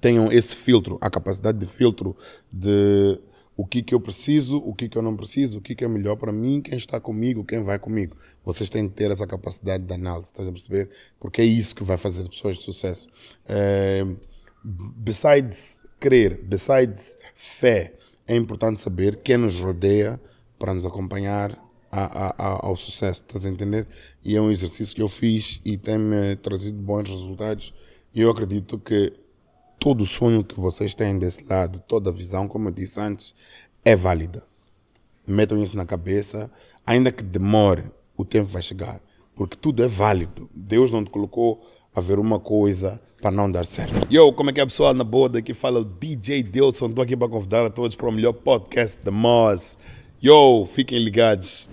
tenham esse filtro, a capacidade de filtro de o que que eu preciso, o que que eu não preciso, o que que é melhor para mim, quem está comigo, quem vai comigo. Vocês têm que ter essa capacidade de análise, estás a perceber? Porque é isso que vai fazer pessoas de sucesso. É, besides crer, besides fé, é importante saber quem nos rodeia para nos acompanhar a, a, ao sucesso, estás a entender? E é um exercício que eu fiz e tem-me trazido bons resultados. E eu acredito que todo sonho que vocês têm desse lado, toda visão, como eu disse antes, é válida. Metam isso na cabeça, ainda que demore, o tempo vai chegar, porque tudo é válido. Deus não te colocou a ver uma coisa para não dar certo. Yo, como é que é pessoal na boa daqui fala o DJ Delson. Estou aqui para convidar a todos para o melhor podcast da Moz. Yo, fiquem ligados.